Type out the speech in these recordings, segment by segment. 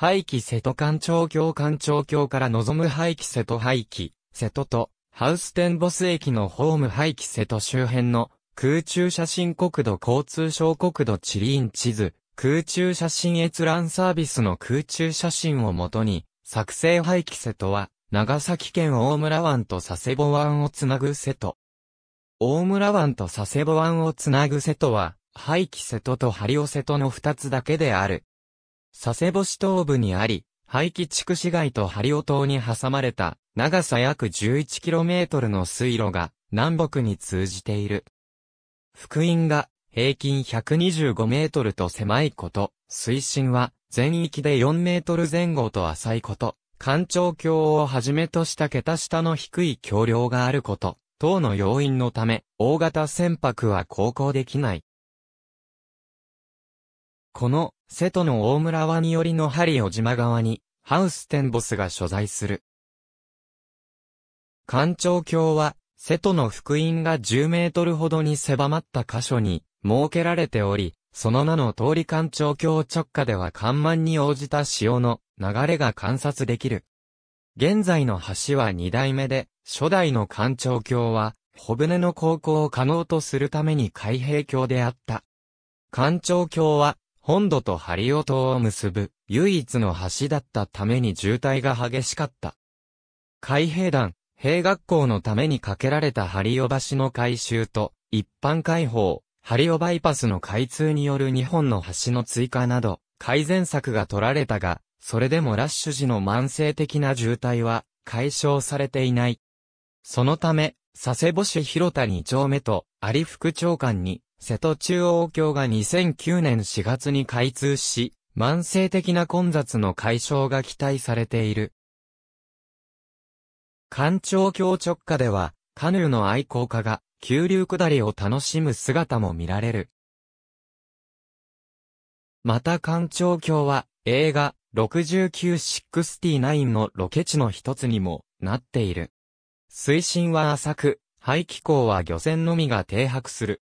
廃棄瀬戸官長、橋官長、橋から望む廃棄瀬戸廃棄、瀬戸と、ハウステンボス駅のホーム廃棄瀬戸周辺の、空中写真国土交通省国土地理院地図、空中写真閲覧サービスの空中写真をもとに、作成廃棄瀬戸は、長崎県大村湾と佐世保湾をつなぐ瀬戸。大村湾と佐世保湾をつなぐ瀬戸は、廃棄瀬戸と張尾瀬戸の二つだけである。佐世保市東部にあり、廃棄地区市街とハリオ島に挟まれた長さ約 11km の水路が南北に通じている。福音が平均125メートルと狭いこと、水深は全域で4メートル前後と浅いこと、干潮橋をはじめとした桁下の低い橋梁があること、等の要因のため、大型船舶は航行できない。この瀬戸の大村湾寄りの針を島側に、ハウステンボスが所在する。官庁橋は、瀬戸の福音が10メートルほどに狭まった箇所に、設けられており、その名の通り官庁橋直下では緩慢に応じた潮の流れが観察できる。現在の橋は2代目で、初代の官庁橋は、小舟の航行を可能とするために海兵橋であった。官庁橋は、本土と針尾島を結ぶ唯一の橋だったために渋滞が激しかった。海兵団、兵学校のために架けられた針尾橋の改修と、一般開放、針尾バイパスの開通による2本の橋の追加など、改善策が取られたが、それでもラッシュ時の慢性的な渋滞は解消されていない。そのため、佐世保市広谷2丁目と有福長官に瀬戸中央橋が2009年4月に開通し、慢性的な混雑の解消が期待されている。関長橋直下では、カヌーの愛好家が、急流下りを楽しむ姿も見られる。また関長橋は、映画、6969のロケ地の一つにもなっている。水深は浅く、排気口は漁船のみが停泊する。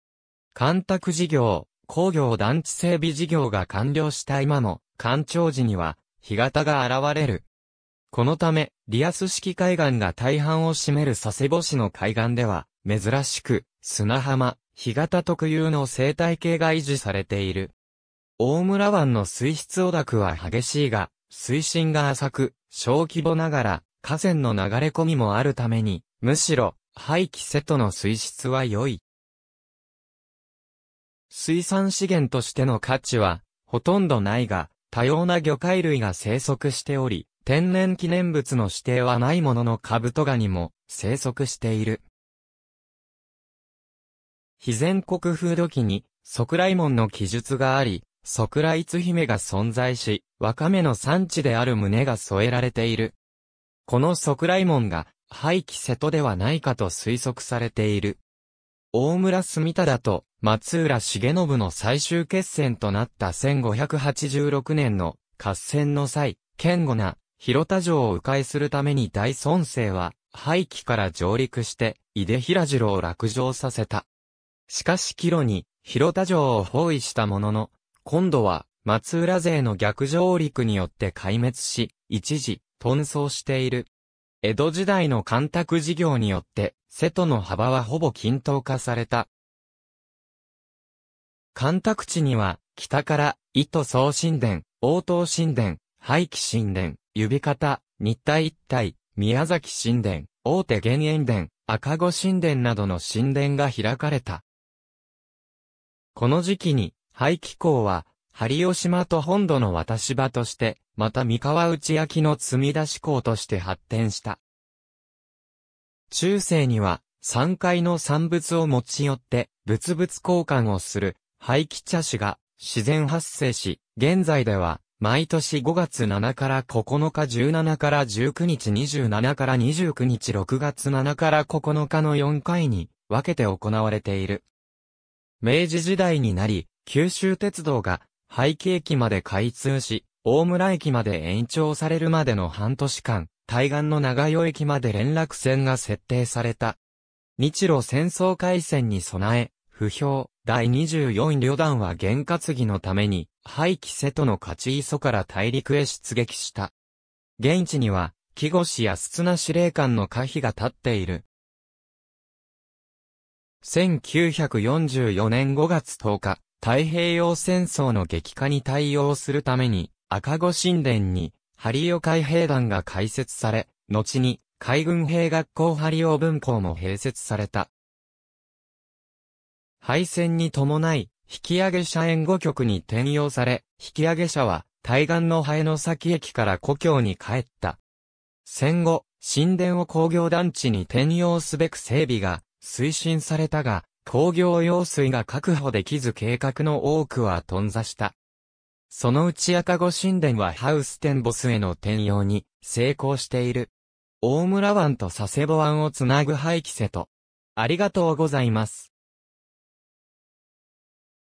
干拓事業、工業団地整備事業が完了した今も、干潮時には、干潟が現れる。このため、リアス式海岸が大半を占める佐世保市の海岸では、珍しく、砂浜、干潟特有の生態系が維持されている。大村湾の水質汚濁は激しいが、水深が浅く、小規模ながら、河川の流れ込みもあるために、むしろ、廃棄瀬戸の水質は良い。水産資源としての価値は、ほとんどないが、多様な魚介類が生息しており、天然記念物の指定はないもののカブトガニも生息している。非全国風土記に、即来門の記述があり、即来津姫が存在し、ワカメの産地である旨が添えられている。この即来門が、廃棄瀬戸ではないかと推測されている。大村住忠と松浦重信の最終決戦となった1586年の合戦の際、堅固な広田城を迂回するために大孫生は廃棄から上陸して、井出平次郎を落城させた。しかし岐路に、広田城を包囲したものの、今度は、松浦勢の逆上陸によって壊滅し、一時、遁走している、江戸時代の干拓事業によって、瀬戸の幅はほぼ均等化された。干拓地には、北から、糸総神殿、応答神殿、廃棄神殿、指方、日体一体、宮崎神殿、大手玄円殿、赤子神殿などの神殿が開かれた。この時期に、廃棄港は、針尾島と本土の渡し場として、また三河内焼の積み出し港として発展した。中世には、三階の産物を持ち寄って、物々交換をする、廃棄茶種が自然発生し、現在では、毎年5月7から9日17から19日27から29日6月7から9日の4回に分けて行われている。明治時代になり、九州鉄道が背景期まで開通し、大村駅まで延長されるまでの半年間、対岸の長与駅まで連絡線が設定された。日露戦争開戦に備え、不評、第24旅団は原担ぎのために、廃棄瀬戸の勝ち磯から大陸へ出撃した。現地には、木越や筒名司令官の可否が立っている。1944年5月10日、太平洋戦争の激化に対応するために、赤子神殿に、ハリオ海兵団が開設され、後に、海軍兵学校ハリオ分校も併設された。敗戦に伴い、引き上げ者援護局に転用され、引き上げ者は、対岸のハエの先駅から故郷に帰った。戦後、神殿を工業団地に転用すべく整備が推進されたが、工業用水が確保できず計画の多くは頓挫した。そのうち赤子神殿はハウステンボスへの転用に成功している。大村湾と佐世保湾をつなぐ廃棄瀬と。ありがとうございます。